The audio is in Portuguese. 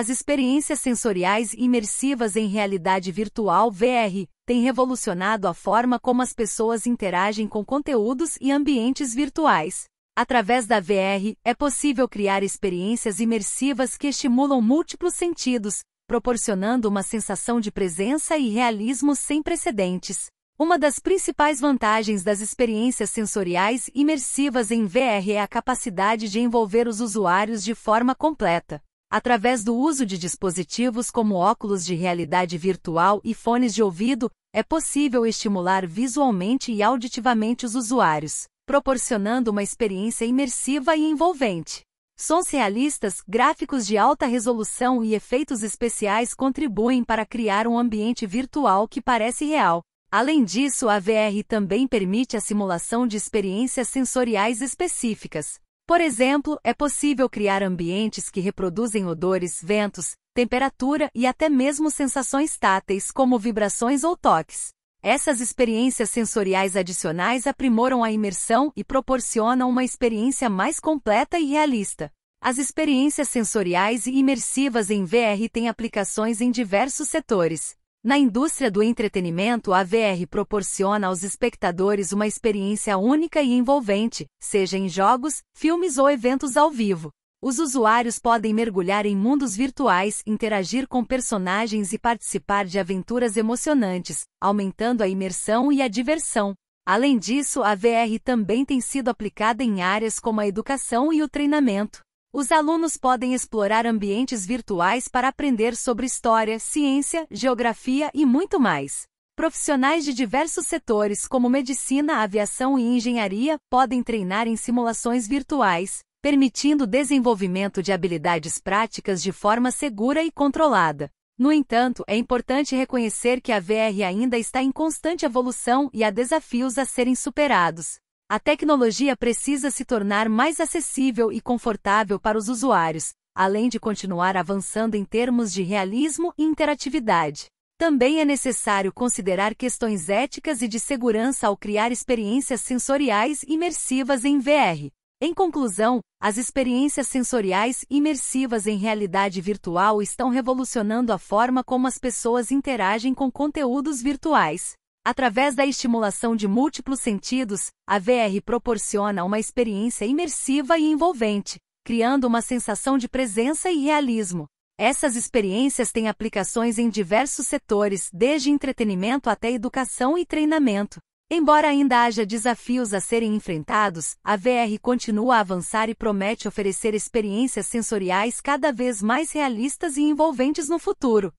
As experiências sensoriais imersivas em realidade virtual VR têm revolucionado a forma como as pessoas interagem com conteúdos e ambientes virtuais. Através da VR, é possível criar experiências imersivas que estimulam múltiplos sentidos, proporcionando uma sensação de presença e realismo sem precedentes. Uma das principais vantagens das experiências sensoriais imersivas em VR é a capacidade de envolver os usuários de forma completa. Através do uso de dispositivos como óculos de realidade virtual e fones de ouvido, é possível estimular visualmente e auditivamente os usuários, proporcionando uma experiência imersiva e envolvente. Sons realistas, gráficos de alta resolução e efeitos especiais contribuem para criar um ambiente virtual que parece real. Além disso, a VR também permite a simulação de experiências sensoriais específicas, por exemplo, é possível criar ambientes que reproduzem odores, ventos, temperatura e até mesmo sensações táteis, como vibrações ou toques. Essas experiências sensoriais adicionais aprimoram a imersão e proporcionam uma experiência mais completa e realista. As experiências sensoriais e imersivas em VR têm aplicações em diversos setores, na indústria do entretenimento, a VR proporciona aos espectadores uma experiência única e envolvente, seja em jogos, filmes ou eventos ao vivo. Os usuários podem mergulhar em mundos virtuais, interagir com personagens e participar de aventuras emocionantes, aumentando a imersão e a diversão. Além disso, a VR também tem sido aplicada em áreas como a educação e o treinamento. Os alunos podem explorar ambientes virtuais para aprender sobre história, ciência, geografia e muito mais. Profissionais de diversos setores, como medicina, aviação e engenharia, podem treinar em simulações virtuais, permitindo o desenvolvimento de habilidades práticas de forma segura e controlada. No entanto, é importante reconhecer que a VR ainda está em constante evolução e há desafios a serem superados. A tecnologia precisa se tornar mais acessível e confortável para os usuários, além de continuar avançando em termos de realismo e interatividade. Também é necessário considerar questões éticas e de segurança ao criar experiências sensoriais imersivas em VR. Em conclusão, as experiências sensoriais imersivas em realidade virtual estão revolucionando a forma como as pessoas interagem com conteúdos virtuais. Através da estimulação de múltiplos sentidos, a VR proporciona uma experiência imersiva e envolvente, criando uma sensação de presença e realismo. Essas experiências têm aplicações em diversos setores, desde entretenimento até educação e treinamento. Embora ainda haja desafios a serem enfrentados, a VR continua a avançar e promete oferecer experiências sensoriais cada vez mais realistas e envolventes no futuro.